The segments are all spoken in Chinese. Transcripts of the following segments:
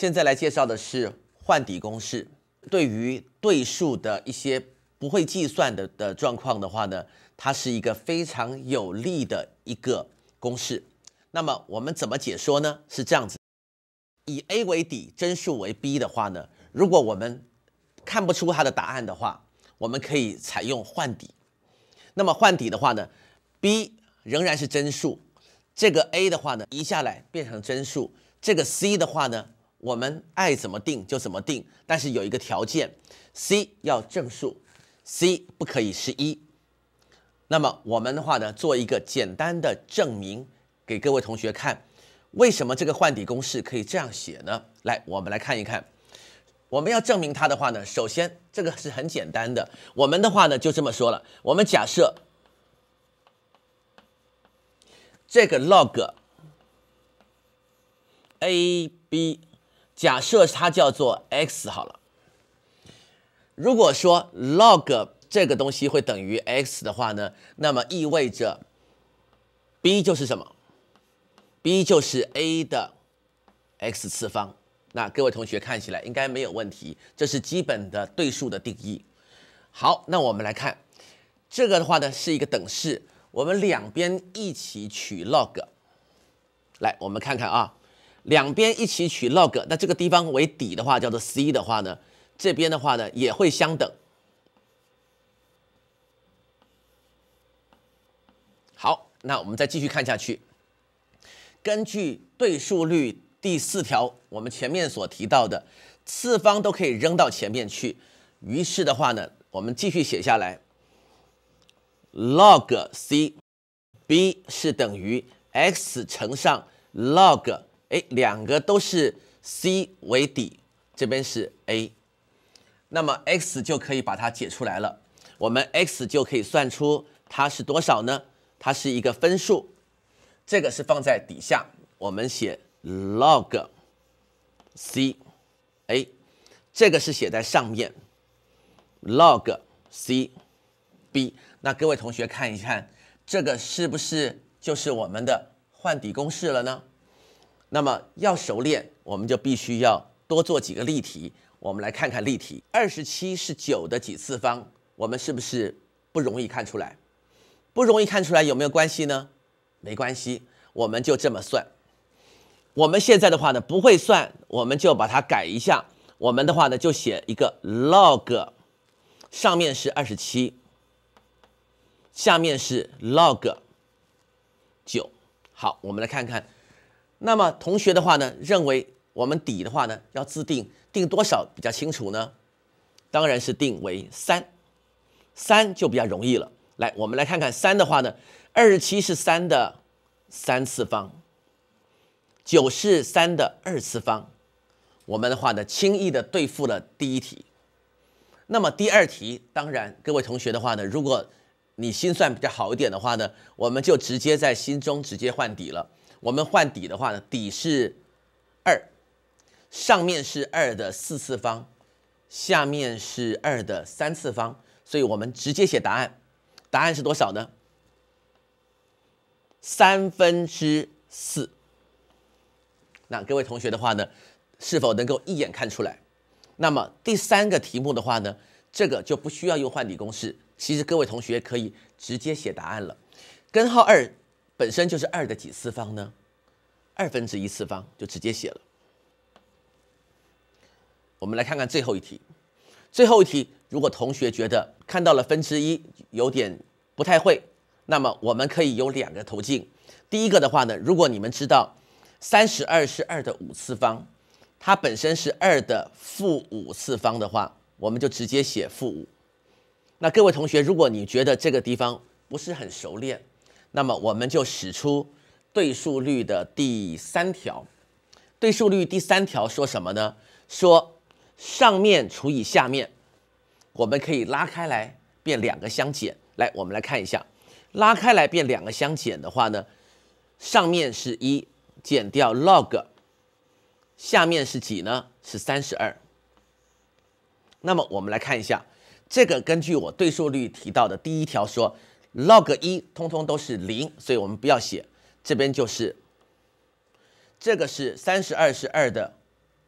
现在来介绍的是换底公式，对于对数的一些不会计算的的状况的话呢，它是一个非常有利的一个公式。那么我们怎么解说呢？是这样子，以 a 为底，真数为 b 的话呢，如果我们看不出它的答案的话，我们可以采用换底。那么换底的话呢，b 仍然是真数，这个 a 的话呢，移下来变成真数，这个 c 的话呢。我们爱怎么定就怎么定，但是有一个条件，c 要正数，c 不可以是一。那么我们的话呢，做一个简单的证明给各位同学看，为什么这个换底公式可以这样写呢？来，我们来看一看，我们要证明它的话呢，首先这个是很简单的，我们的话呢就这么说了，我们假设这个 log a b。假设它叫做 x 好了。如果说 log 这个东西会等于 x 的话呢，那么意味着 b 就是什么？b 就是 a 的 x 次方。那各位同学看起来应该没有问题，这是基本的对数的定义。好，那我们来看这个的话呢是一个等式，我们两边一起取 log。来，我们看看啊。两边一起取 log，那这个地方为底的话，叫做 c 的话呢，这边的话呢也会相等。好，那我们再继续看下去。根据对数律第四条，我们前面所提到的，次方都可以扔到前面去。于是的话呢，我们继续写下来，log c b 是等于 x 乘上 log。哎，两个都是 c 为底，这边是 a，那么 x 就可以把它解出来了。我们 x 就可以算出它是多少呢？它是一个分数，这个是放在底下，我们写 log c a，这个是写在上面 log c b。那各位同学看一看，这个是不是就是我们的换底公式了呢？那么要熟练，我们就必须要多做几个例题。我们来看看例题：二十七是九的几次方？我们是不是不容易看出来？不容易看出来有没有关系呢？没关系，我们就这么算。我们现在的话呢，不会算，我们就把它改一下。我们的话呢，就写一个 log，上面是二十七，下面是 log 九。好，我们来看看。那么同学的话呢，认为我们底的话呢，要自定定多少比较清楚呢？当然是定为三，三就比较容易了。来，我们来看看三的话呢，二十七是三的三次方，九是三的二次方，我们的话呢，轻易的对付了第一题。那么第二题，当然各位同学的话呢，如果你心算比较好一点的话呢，我们就直接在心中直接换底了。我们换底的话呢，底是二，上面是二的四次方，下面是二的三次方，所以我们直接写答案，答案是多少呢？三分之四。那各位同学的话呢，是否能够一眼看出来？那么第三个题目的话呢，这个就不需要用换底公式，其实各位同学可以直接写答案了，根号二。本身就是二的几次方呢？二分之一次方就直接写了。我们来看看最后一题。最后一题，如果同学觉得看到了分之一有点不太会，那么我们可以有两个途径。第一个的话呢，如果你们知道三十二是二的五次方，它本身是二的负五次方的话，我们就直接写负五。那各位同学，如果你觉得这个地方不是很熟练，那么我们就使出对数律的第三条，对数律第三条说什么呢？说上面除以下面，我们可以拉开来变两个相减。来，我们来看一下，拉开来变两个相减的话呢，上面是一减掉 log，下面是几呢？是三十二。那么我们来看一下，这个根据我对数律提到的第一条说。log 一通通都是零，所以我们不要写。这边就是，这个是三十二是二的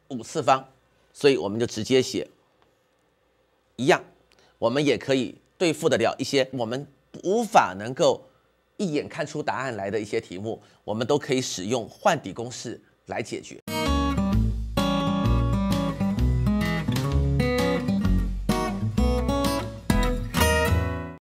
五次方，所以我们就直接写一样。我们也可以对付得了一些我们无法能够一眼看出答案来的一些题目，我们都可以使用换底公式来解决。